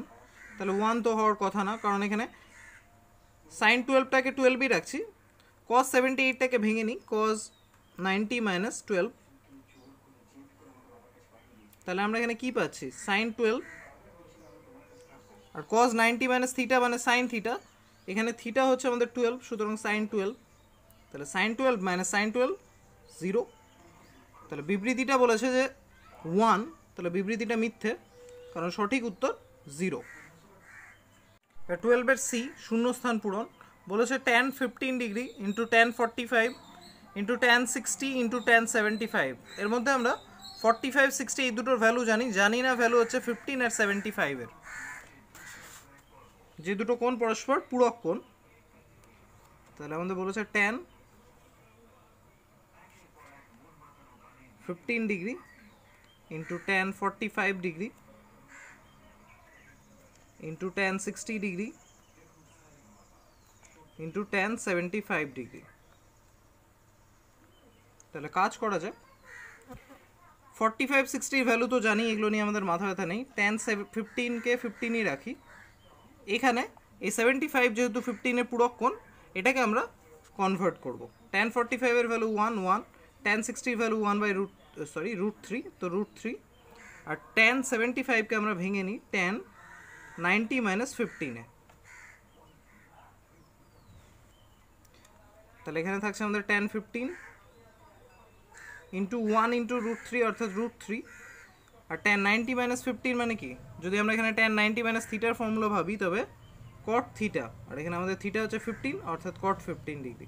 তাহলে ওয়ান তো হওয়ার কথা না কারণ এখানে সাইন টুয়েলভটাকে টুয়েলভই রাখছি কস সেভেন্টি এইটটাকে ভেঙে নিই কস নাইনটি মাইনাস টুয়েলভ তাহলে আমরা এখানে কি পাচ্ছি সাইন টুয়েলভ আর কজ নাইনটি মাইনাস থিটা মানে সাইন থিটা এখানে থিটা হচ্ছে আমাদের টুয়েলভ সুতরাং সাইন টুয়েলভ তাহলে sine twelve minus sine twelve zero তাহলে বিবৃতিটা বলেছে যে ওয়ান তাহলে বিবৃতিটা মিথ্যে কারণ সঠিক উত্তর জিরো টুয়েলভের সি শূন্যস্থান পূরণ বলেছে tan fifteen degree into tan forty five into tan sixty into tan seventy five এর মধ্যে আমরা ফর্টি ফাইভ সিক্সটি এই দুটোর ভ্যালু জানি জানি না ভ্যালু হচ্ছে ফিফটিন আর সেভেন্টি ফাইভের যে দুটো কোন পরস্পর পূরক কোন তাহলে আমাদের বলেছে tan fifteen degree into tan forty five degree into tan sixty degree into tan seventy five degree তাহলে কাজ করা যায় ফর্টি ফাইভ সিক্সটির ভ্যালু তো জানি এগুলো নিয়ে আমাদের মাথা ব্যথা নেই টেন ফিফটিনকে ফিফটিনই রাখি এখানে এই সেভেন্টি ফাইভ যেহেতু ফিফটিনের পুরক কোন এটাকে আমরা কনভার্ট করব টেন ফর্টি ফাইভের ভ্যালু ওয়ান ওয়ান টেন সিক্সটির value one by root sorry root three তো রুট থ্রি আর টেন সেভেন্টি ফাইভকে আমরা ভেঙে নিই টেন নাইনটি মাইনাস ফিফটিনে তাহলে এখানে থাকছে আমাদের tan fifteen into one into root three অর্থাৎ রুট থ্রি আর টেন নাইনটি মাইনাস ফিফটিন মানে কি যদি আমরা এখানে টেন নাইনটি মাইনাস থিটার ফর্মুলা ভাবি তবে কট থিটা আর এখানে আমাদের থিটা হচ্ছে ফিফটিন অর্থাৎ কট ফিফটিন ডিগ্রি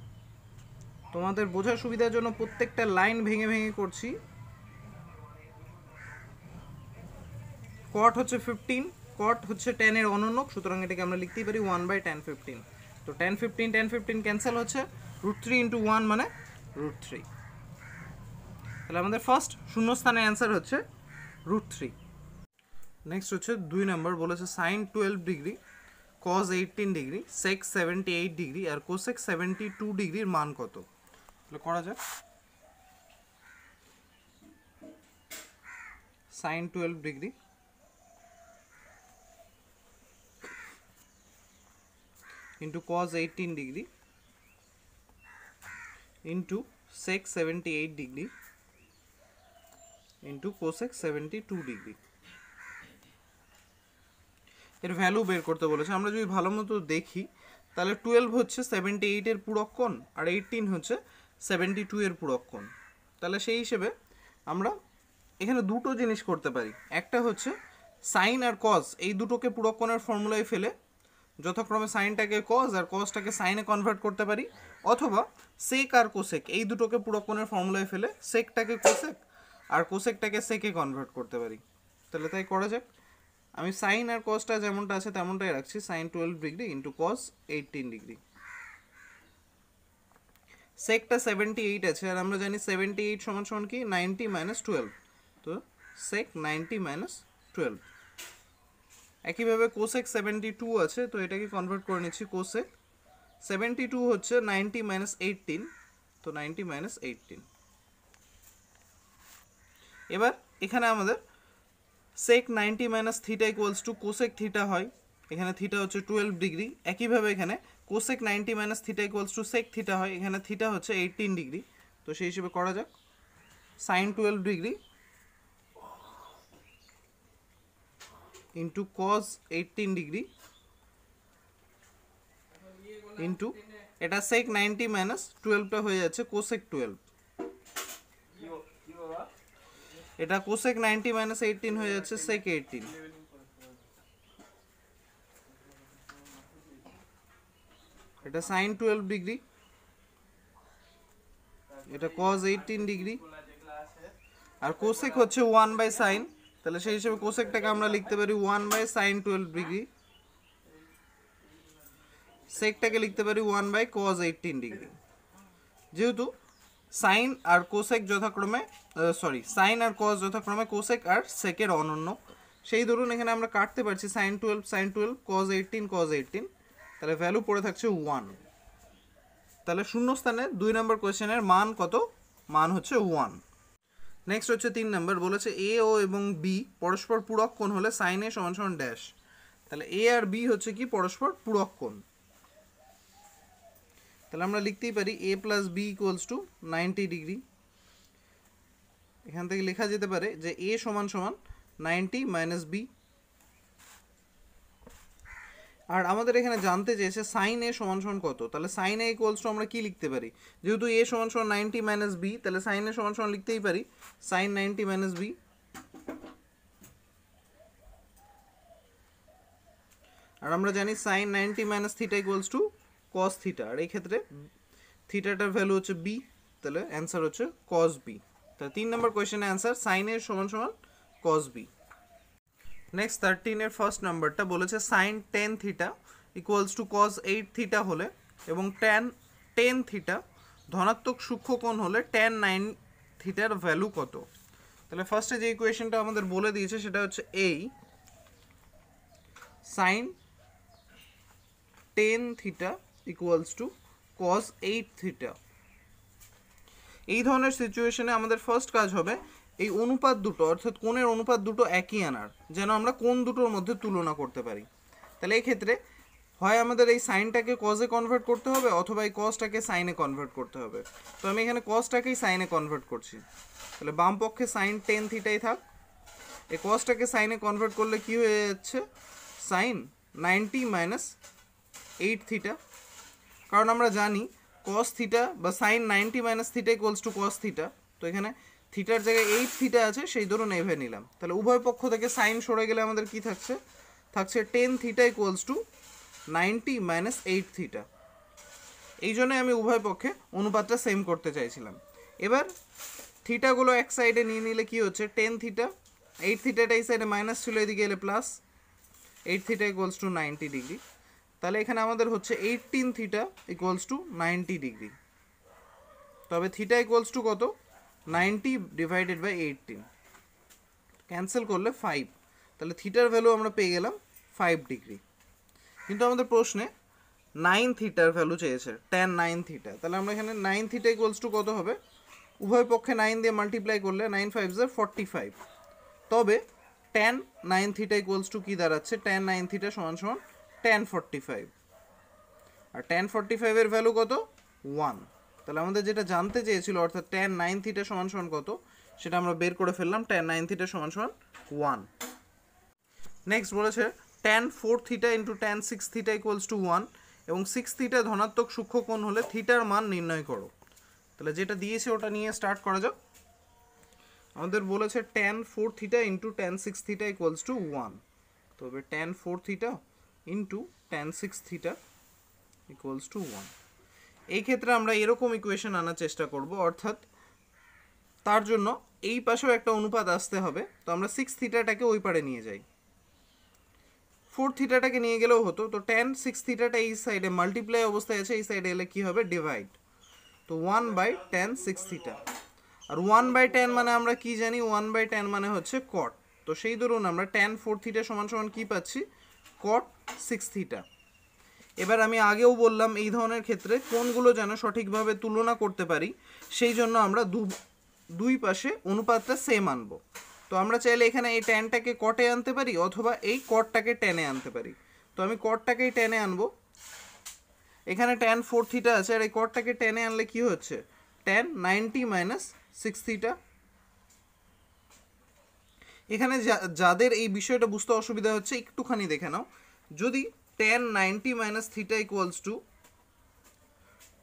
তোমাদের বোঝার সুবিধার জন্য প্রত্যেকটা লাইন ভেঙে ভেঙে করছি কট হচ্ছে ফিফটিন কট হচ্ছে টেনের অনন্যক সুতরাং এটাকে আমরা লিখতেই পারি ওয়ান বাই টেন ফিফটিন তো tan fifteen tan fifteen cancel হচ্ছে রুট থ্রি ইন্টু ওয়ান মানে রুট থ্রি তাহলে আমাদের ফার্স্ট শূন্যস্থানের অ্যান্সার হচ্ছে রুট থ্রি নেক্সট হচ্ছে দুই নম্বর বলেছে sine twelve degree cos eighteen degree sec seventy eight degree আর কোসেক সেভেন্টি টু ডিগ্রির মান কত তাহলে করা যাক sine twelve degree into cos eighteen degree into sec seventy eight degree into cosec seventy two degree এর ভ্যালু বের করতে বলেছে আমরা যদি ভালো মতো দেখি তাহলে টুয়েলভ হচ্ছে সেভেন্টি এইটের পূরক আর এইটিন হচ্ছে সেভেন্টি টু এর পূরক তাহলে সেই হিসেবে আমরা এখানে দুটো জিনিস করতে পারি একটা হচ্ছে সাইন আর কজ এই দুটোকে পূরক ফর্মুলায় ফেলে যথাক্রমে সাইনটাকে কজ আর কজটাকে সাইনে কনভার্ট করতে পারি অথবা সেক আর কোসেক এই দুটোকে পূরক ফর্মুলায় ফেলে সেকটাকে কোসেক আর কোসেকটাকে সেকে কনভার্ট করতে পারি তাহলে তাই করা যাক আমি সাইন আর কসটা যেমনটা আছে তেমনটাই রাখছি sine twelve degree into cos eighteen degree সেকটা সেভেন্টি এইট আছে আর আমরা জানি সেভেন্টি এইট সমান সমান কি নাইনটি মাইনাস টুয়েলভ তো সেক নাইনটি মাইনাস টুয়েলভ একইভাবে কোসেক সেভেন্টি টু আছে তো এটাকে কনভার্ট করে নিচ্ছি কোসেক সেভেন্টি টু হচ্ছে নাইনটি মাইনাস এইটিন তো নাইনটি মাইনাস এইটিন এবার এখানে আমাদের sec ninety minus theta equals to cosec theta হয় এখানে থিটা হচ্ছে টুয়েলভ ডিগ্রি একইভাবে এখানে cosec ninety minus theta equals to sec theta হয় এখানে থিটা হচ্ছে এইটিন ডিগ্রি তো সেই হিসেবে করা যাক sine twelve degree into cos eighteen degree into এটা সেক নাইনটি মাইনাস টুয়েলভটা হয়ে যাচ্ছে কোসেক টুয়েলভ এটা কোসেক 90 মাইনাস 18 হয়ে যাচ্ছে সেক 18 এটা সাইন টুয়েলভ ডিগ্রি এটা কজ 18 ডিগ্রি আর কোসেক হচ্ছে ওয়ান বাই সাইন তাহলে সেই হিসেবে কোসেকটাকে আমরা লিখতে পারি one by sine twelve degree সেকটাকে লিখতে পারি ওয়ান বাই কজ 18 ডিগ্রি যেহেতু সাইন আর কোসেক যথাক্রমে সরি সাইন আর কস যথাক্রমে কোসেক আর সেকের অনন্য সেই ধরুন এখানে আমরা কাটতে পারছি sine twelve sine twelve cos eighteen cos eighteen তাহলে ভ্যালু পড়ে থাকছে ওয়ান তাহলে শূন্যস্থানে দুই নম্বর কোয়েশ্চেনের মান কত মান হচ্ছে ওয়ান নেক্সট হচ্ছে তিন নম্বর বলেছে এ ও এবং বি পরস্পর পূরক কোণ হলে সাইনে সমান সমান ড্যাশ তাহলে এ আর বি হচ্ছে কি পরস্পর পূরক কোণ তাহলে আমরা লিখতেই পারি A plus B equals to ninety degree এখান থেকে লেখা যেতে পারে যে এ সমান সমান নাইনটি মাইনাস বি আর আমাদের এখানে জানতে চেয়েছে সাইন এ সমান সমান কত তাহলে সাইন এ ইকুয়ালস টু আমরা কী লিখতে পারি যেহেতু এ সমান সমান নাইনটি মাইনাস বি তাহলে সাইন এ সমান সমান লিখতেই পারি সাইন নাইনটি মাইনাস বি আর আমরা জানি sine ninety minus theta equals to cos theta আর এই ক্ষেত্রে থিটাটার ভ্যালু হচ্ছে বি তাহলে অ্যান্সার হচ্ছে কস বি তাহলে তিন নম্বর কোয়েশ্চেনের অ্যান্সার সাইনের সমান সমান কস বি নেক্সট থার্টিনের ফার্স্ট নাম্বারটা বলেছে sine ten theta equals to cos eight theta হলে এবং ট্যান টেন থিটা ধনাত্মক সূক্ষ্মকোণ হলে ট্যান নাইন থিটার ভ্যালু কত তাহলে ফার্স্টে যে ইকুয়েশনটা আমাদের বলে দিয়েছে সেটা হচ্ছে এই sine ten theta equals to cos eight theta এই ধরনের সিচুয়েশনে আমাদের ফার্স্ট কাজ হবে এই অনুপাত দুটো অর্থাৎ কোণের অনুপাত দুটো একই আনার যেন আমরা কোন দুটোর মধ্যে তুলনা করতে পারি তাহলে এক্ষেত্রে হয় আমাদের এই সাইনটাকে কজে কনভার্ট করতে হবে অথবা এই কসটাকে সাইনে কনভার্ট করতে হবে তো আমি এখানে কজটাকেই সাইনে কনভার্ট করছি তাহলে বাম পক্ষে সাইন টেন থিটাই থাক এই কসটাকে সাইনে কনভার্ট করলে কি হয়ে যাচ্ছে sine ninety minus eight theta কারণ আমরা জানি কস থিটা বা sine ninety minus theta equals to cos theta তো এখানে থিটার জায়গায় এইট থিটা আছে সেই ধরুন এভে নিলাম তাহলে উভয় পক্ষ থেকে সাইন সরে গেলে আমাদের কি থাকছে থাকছে ten theta equals to ninety minus eight theta এই জন্য আমি উভয় পক্ষে অনুপাতটা সেম করতে চাইছিলাম এবার থিটাগুলো এক সাইডে নিয়ে নিলে কি হচ্ছে টেন থিটা এইট থিটাটা এই সাইডে মাইনাস ছিল এদিকে এলে plus eight theta equals to ninety degree তাহলে এখানে আমাদের হচ্ছে eighteen theta equals to ninety degree তবে থিটা ইকুয়ালস টু কত ninety divided by eighteen cancel করলে ফাইভ তাহলে থিটার ভ্যালু আমরা পেয়ে গেলাম ফাইভ ডিগ্রি কিন্তু আমাদের প্রশ্নে নাইন থিটার ভ্যালু চেয়েছে টেন নাইন থিটা তাহলে আমরা এখানে নাইন থিটা ইকুয়ালস টু কত হবে উভয় পক্ষে নাইন দিয়ে মাল্টিপ্লাই করলে নাইন ফাইভ জার ফর্টি ফাইভ তবে tan nine theta equals to কী দাঁড়াচ্ছে টেন নাইন থিটা সমান সমান টেন ফর্টি ফাইভ আর টেন ফর্টি ফাইভের ভ্যালু কত ওয়ান তাহলে আমাদের যেটা জানতে চেয়েছিল অর্থাৎ টেন নাইন থিটা সমান সমান কত সেটা আমরা বের করে ফেললাম টেন নাইন থিটা সমান সমান ওয়ান নেক্সট বলেছে tan four theta into tan six theta equals to one এবং সিক্স থিটা ধনাত্মক সূক্ষ্ম কোণ হলে থিটার মান নির্ণয় করো তাহলে যেটা দিয়েছে ওটা নিয়ে স্টার্ট করা যাক আমাদের বলেছে tan four theta into tan six theta equals to one তবে tan four theta into tan six theta equals to one এই ক্ষেত্রে আমরা এরকম ইকুয়েশন আনার চেষ্টা করব অর্থাৎ তার জন্য এই পাশেও একটা অনুপাত আসতে হবে তো আমরা সিক্স থিটাটাকে ওই পারে নিয়ে যাই ফোর থিটাটাকে নিয়ে গেলেও হতো তো টেন সিক্স থিটাটা এই সাইডে মাল্টিপ্লাই অবস্থায় আছে এই সাইডে এলে কী হবে ডিভাইড তো one by tan six theta আর ওয়ান বাই টেন মানে আমরা কি জানি ওয়ান বাই টেন মানে হচ্ছে কট তো সেই ধরুন আমরা টেন ফোর থিটা সমান সমান কী পাচ্ছি কট সিক্স থিটা এবার আমি আগেও বললাম এই ধরনের ক্ষেত্রে কোনগুলো যেন সঠিকভাবে তুলনা করতে পারি সেই জন্য আমরা দু দুই পাশে অনুপাতটা সেম আনবো তো আমরা চাইলে এখানে এই ট্যানটাকে কটে আনতে পারি অথবা এই কটটাকে ট্যানে আনতে পারি তো আমি কটটাকেই ট্যানে আনবো এখানে ট্যান ফোর থিটা আছে আর এই কটটাকে ট্যানে আনলে কি হচ্ছে tan ninety minus six theta এখানে যাদের এই বিষয়টা বুঝতে অসুবিধা হচ্ছে একটুখানি দেখে নাও যদি tan ninety minus theta equals to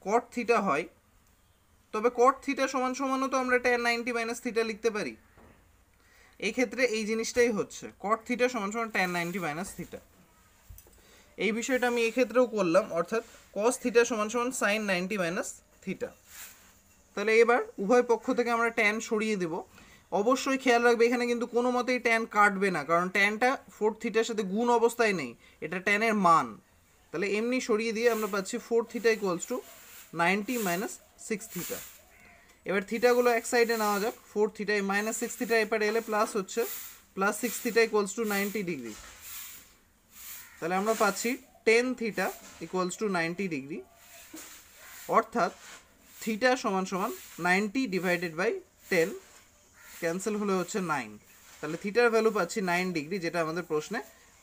cot theta হয় তবে কট থিটা সমান সমানও তো আমরা টেন নাইনটি মাইনাস থিটা লিখতে পারি এই ক্ষেত্রে এই জিনিসটাই হচ্ছে কট থিটা সমান সমান টেন নাইনটি মাইনাস থিটা এই বিষয়টা আমি এক্ষেত্রেও করলাম অর্থাৎ কস থিটা সমান সমান সাইন নাইনটি মাইনাস থিটা তাহলে এবার উভয় পক্ষ থেকে আমরা ট্যান সরিয়ে দেবো অবশ্যই খেয়াল রাখবে এখানে কিন্তু কোনো মতেই ট্যান কাটবে না কারণ ট্যানটা ফোর থিটার সাথে গুণ অবস্থায় নেই এটা ট্যানের মান তাহলে এমনি সরিয়ে দিয়ে আমরা পাচ্ছি four theta equals to ninety minus six theta এবার থিটাগুলো এক সাইডে নেওয়া যাক ফোর থিটায় মাইনাস সিক্স থিটা এপারে এলে প্লাস হচ্ছে plus six theta equals to ninety degree তাহলে আমরা পাচ্ছি ten theta equals to ninety degree অর্থাৎ থিটা সমান সমান ninety divided by ten cancel হলে হচ্ছে নাইন তাহলে থিটার ভ্যালু পাচ্ছি নাইন ডিগ্রি যেটা আমাদের প্রশ্নে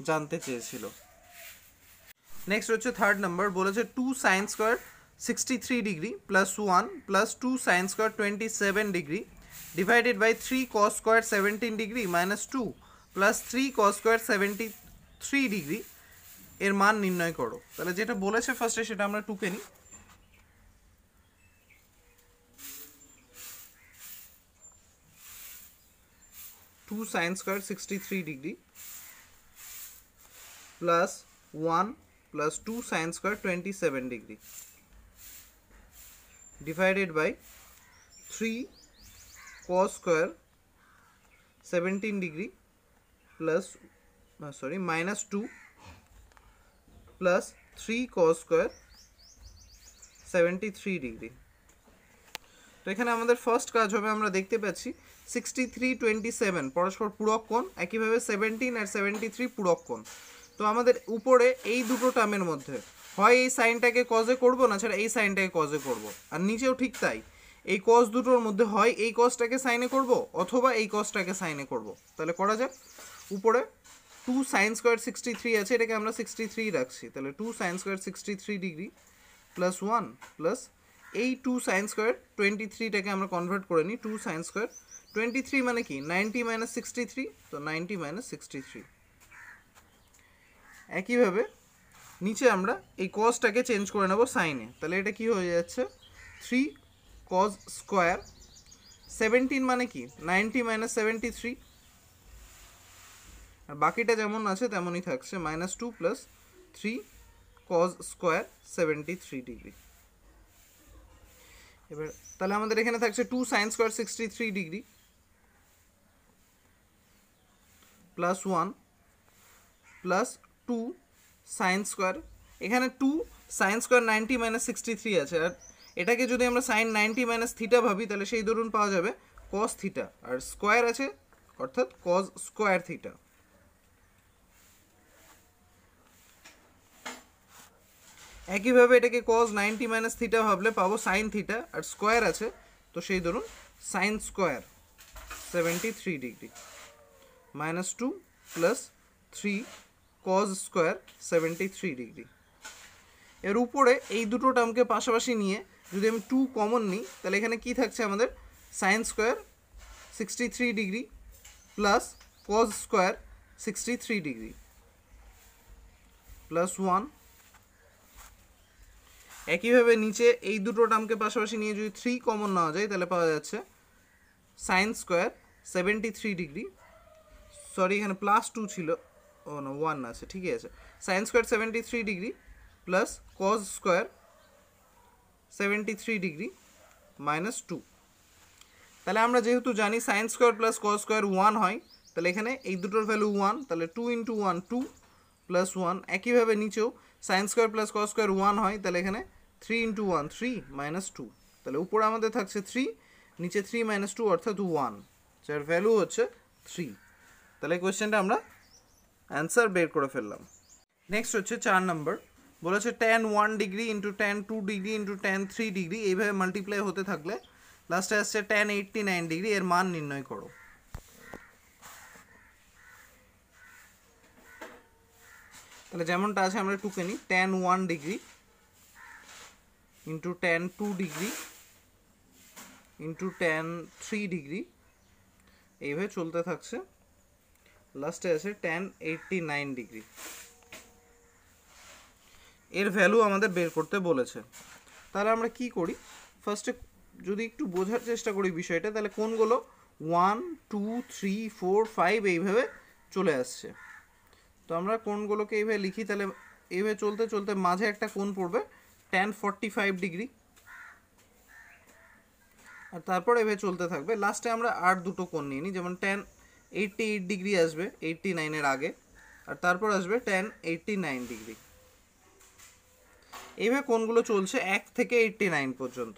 জানতে চেয়েছিল নেক্সট হচ্ছে থার্ড নাম্বার বলেছে two sine square sixty three degree plus one plus two sine square twenty seven degree divided by three cos square seventeen degree minus two plus three cos square seventy three degree এর মান নির্ণয় করো তাহলে যেটা বলেছে ফার্স্টে সেটা আমরা টুকে নিই sin² 63° + 1 + 2 sin² 27° / 3 cos² 17° + sorry -2 + 3 cos² 73° তো এখানে আমাদের ফার্স্ট কেজ হবে আমরা দেখতে পাচ্ছি সিক্সটি থ্রি টোয়েন্টি সেভেন পরস্পর পূরক কোণ একইভাবে সেভেন্টিন আর সেভেন্টি থ্রি পূরক কোণ তো আমাদের উপরে এই দুটো টার্মের মধ্যে হয় এই সাইনটাকে কজে করব না ছাড়া এই সাইনটাকে কজে করব আর নিচেও ঠিক তাই এই কজ দুটোর মধ্যে হয় এই কজটাকে সাইনে করব অথবা এই কজটাকে সাইনে করব তাহলে করা যাক উপরে two sine square sixty three আছে এটাকে আমরা সিক্সটি থ্রি রাখছি তাহলে two sine square sixty three degree plus one plus এই টু সায়েন্স স্কোয়ার টোয়েন্টি থ্রিটাকে আমরা কনভার্ট করে নিই two sine square twenty three মানে কি নাইনটি মাইনাস সিক্সটি থ্রি তো নাইনটি মাইনাস সিক্সটি থ্রি একইভাবে নিচে আমরা এই কজটাকে চেঞ্জ করে নেব সাইনে তাহলে এটা কি হয়ে যাচ্ছে থ্রি কজ স্কোয়ার সেভেন্টিন মানে কি নাইনটি মাইনাস সেভেন্টি থ্রি আর বাকিটা যেমন আছে তেমনই থাকছে minus two plus three cos square seventy three degree এবার তাহলে আমাদের এখানে থাকছে two sine square sixty three degree plus one plus two sine square এখানে two sine square ninety minus sixty three আছে আর এটাকে যদি আমরা সাইন নাইনটি মাইনাস থিটা ভাবি তাহলে সেই দরুন পাওয়া যাবে কস থিটা আর স্কোয়ার আছে অর্থাৎ কজ স্কোয়ার থিটা একইভাবে এটাকে কজ নাইনটি মাইনাস থিটা ভাবলে পাবো সাইন থিটা আর স্কোয়ার আছে তো সেই ধরুন sine square seventy three degree minus two plus three cos square seventy three degree এর উপরে এই দুটো টার্মকে পাশাপাশি নিয়ে যদি আমি টু কমন নিই তাহলে এখানে কি থাকছে আমাদের sine square sixty three degree plus cos square sixty three degree plus one একইভাবে নিচে এই দুটো টার্মকে পাশাপাশি নিয়ে যদি থ্রি কমন নেওয়া যায় তাহলে পাওয়া যাচ্ছে sine square seventy three degree sorry এখানে প্লাস টু ছিল ও না ওয়ান আছে ঠিকই আছে sine square seventy three degree plus cos square seventy three degree minus two তাহলে আমরা যেহেতু জানি sine square plus cos square one হয় তাহলে এখানে এই দুটোর ভ্যালু ওয়ান তাহলে two into one two plus one একইভাবে নিচেও sine square plus cos square one হয় তাহলে এখানে three into one three minus two তাহলে উপরে আমাদের থাকছে থ্রি নিচে থ্রি মাইনাস টু অর্থাৎ ওয়ান যার ভ্যালু হচ্ছে থ্রি তাহলে কোয়েশ্চেনটা আমরা অ্যান্সার বের করে ফেললাম নেক্সট হচ্ছে চার নম্বর বলেছে tan one degree into tan two degree into tan three degree এইভাবে মাল্টিপ্লাই হতে থাকলে লাস্টে আসছে টেন এইটটি নাইন ডিগ্রি এর মান নির্ণয় করো তাহলে যেমনটা আছে আমরা টুকে নিই tan one degree into tan 2 degree into tan 3 degree এইভাবে চলতে থাকছে লাস্টে আছে ট্যান এইটটি নাইন ডিগ্রি এর ভ্যালু আমাদের বের করতে বলেছে তাহলে আমরা কি করি ফার্স্টে যদি একটু বোঝার চেষ্টা করি বিষয়টা তাহলে কোনগুলো one two three four five এইভাবে চলে আসছে তো আমরা কোনগুলোকে এইভাবে লিখি তাহলে এইভাবে চলতে চলতে মাঝে একটা কোন পড়বে টেন ফর্টি ফাইভ ডিগ্রি আর তারপর এভাবে চলতে থাকবে লাস্টে আমরা আর দুটো কোণ নিয়ে নিই যেমন টেন এইটটি এইট ডিগ্রি আসবে এইটটি নাইনের আগে আর তারপর আসবে টেন এইটটি নাইন ডিগ্রি এইভাবে কোনগুলো চলছে এক থেকে এইটটি নাইন পর্যন্ত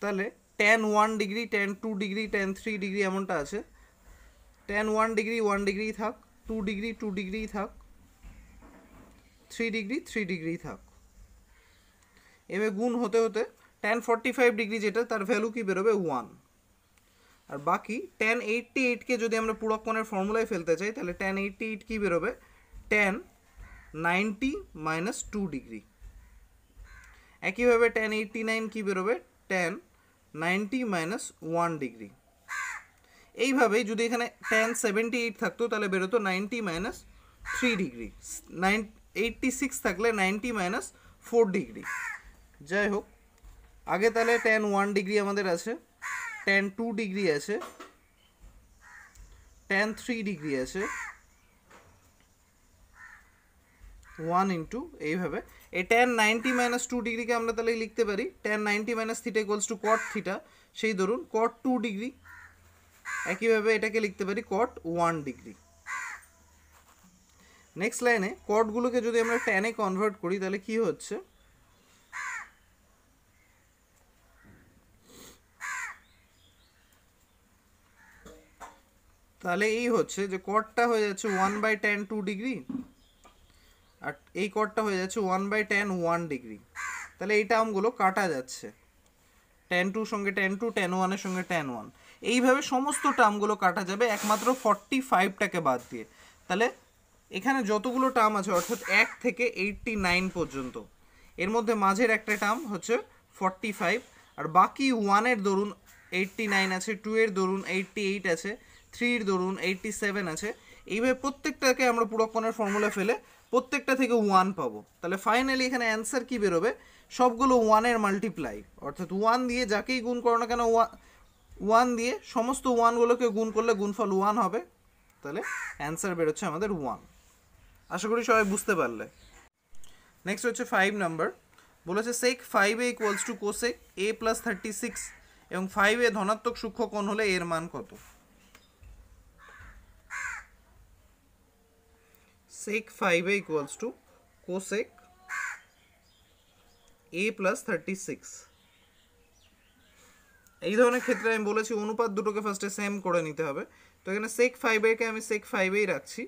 তাহলে tan one degree tan two degree tan three degree এমনটা আছে tan one degree one degree থাক টু ডিগ্রি টু ডিগ্রি থাক থ্রি ডিগ্রি থ্রি ডিগ্রি থাক এম এ গুণ হতে হতে টেন ফর্টি ফাইভ ডিগ্রি যেটা তার ভ্যালু কী বেরোবে ওয়ান আর বাকি টেন এইটটি এইটকে যদি আমরা পূরক ফর্মুলায় ফেলতে চাই তাহলে টেন এইটটি এইট কী বেরোবে tan ninety minus two degree একইভাবে টেন এইটটি নাইন কী বেরোবে tan ninety minus one degree এইভাবেই যদি এখানে টেন সেভেন্টি এইট থাকতো তাহলে বেরোতো ninety minus three degree nine eighty six থাকলে নাইনটি মাইনাস ফোর ডিগ্রি যাই হোক আগে তাহলে টেন ওয়ান ডিগ্রি আমাদের আছে টেন টু ডিগ্রি আছে টেন থ্রি ডিগ্রি আছে ওয়ান ইন্টু এইভাবে এই টেন নাইনটি মাইনাস টু ডিগ্রিকে আমরা তাহলে লিখতে পারি tan ninety minus theta equals to cot theta সেই ধরুন কট টু ডিগ্রি একইভাবে এটাকে লিখতে পারি কট ওয়ান ডিগ্রি নেক্সট লাইনে কটগুলোকে যদি আমরা টেনে কনভার্ট করি তাহলে কি হচ্ছে তাহলে এই হচ্ছে যে কটটা হয়ে যাচ্ছে one by tan two degree আর এই কটটা হয়ে যাচ্ছে one by tan one degree তাহলে এই টার্মগুলো কাটা যাচ্ছে টেন টুর সঙ্গে টেন টু টেন ওয়ানের সঙ্গে টেন ওয়ান এইভাবে সমস্ত টার্মগুলো কাটা যাবে একমাত্র ফর্টি ফাইভটাকে বাদ দিয়ে তাহলে এখানে যতগুলো টার্ম আছে অর্থাৎ এক থেকে এইটটি নাইন পর্যন্ত এর মধ্যে মাঝের একটা টার্ম হচ্ছে ফর্টি ফাইভ আর বাকি ওয়ানের ধরুন এইটটি নাইন আছে টু এর ধরুন এইটটি এইট আছে থ্রির ধরুন এইটটি সেভেন আছে এইভাবে প্রত্যেকটাকে আমরা পূরকমানের ফর্মুলা ফেলে প্রত্যেকটা থেকে ওয়ান পাবো তাহলে ফাইনালি এখানে অ্যান্সার কী বেরোবে সবগুলো ওয়ানের মাল্টিপ্লাই অর্থাৎ ওয়ান দিয়ে যাকেই গুণ করো না কেন ওয়ান দিয়ে সমস্ত ওয়ানগুলোকে গুণ করলে গুণফল ওয়ান হবে তাহলে অ্যান্সার বেরোচ্ছে আমাদের ওয়ান আশা করি সবাই বুঝতে পারলে নেক্সট হচ্ছে ফাইভ নাম্বার বলেছে sec five A equals to cosec A plus thirty six এবং ফাইভ এ ধনাত্মক সূক্ষ্ম কোণ হলে এর মান কত sec 5 equals to cosec a plus 36 এই ধরনের ক্ষেত্রে আমি বলেছি অনুপাত দুটোকে ফার্স্টে সেম করে নিতে হবে তো এখানে সেক ফাইভ আমি সেক ফাইভেই রাখছি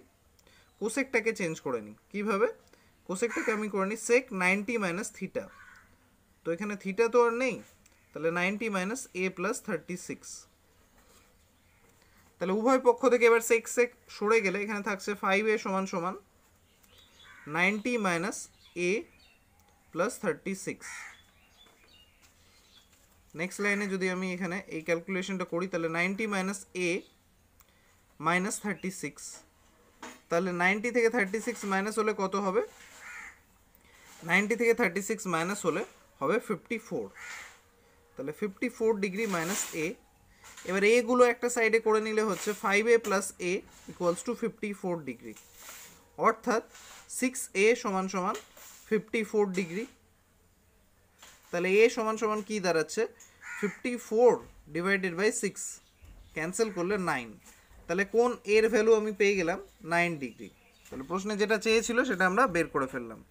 কোসেকটাকে চেঞ্জ করে নিই কীভাবে কোসেকটাকে আমি করে নিই সেক নাইনটি মাইনাস থিটা তো এখানে থিটা তো আর নেই তাহলে ninety minus A plus thirty six তাহলে উভয় পক্ষ থেকে এবার সেক সেক সরে গেলে এখানে থাকছে ফাইভ এ সমান সমান 90 minus a plus thirty six next লাইনে যদি আমি এখানে এই ক্যালকুলেশনটা করি তাহলে ninety minus A minus thirty six তাহলে নাইনটি থেকে থার্টি সিক্স মাইনাস হলে কত হবে নাইনটি থেকে থার্টি সিক্স মাইনাস হলে হবে ফিফটি ফোর তাহলে fifty four degree minus A এবার এগুলো একটা সাইডে করে নিলে হচ্ছে five A plus A equals to fifty four degree অর্থাৎ সিক্স এ সমান সমান ফিফটি ফোর ডিগ্রি তাহলে এ সমান সমান কী দাঁড়াচ্ছে fifty four divided by six cancel করলে নাইন তাহলে কোন এর ভ্যালু আমি পেয়ে গেলাম নাইন ডিগ্রি তাহলে প্রশ্নে যেটা চেয়েছিল সেটা আমরা বের করে ফেললাম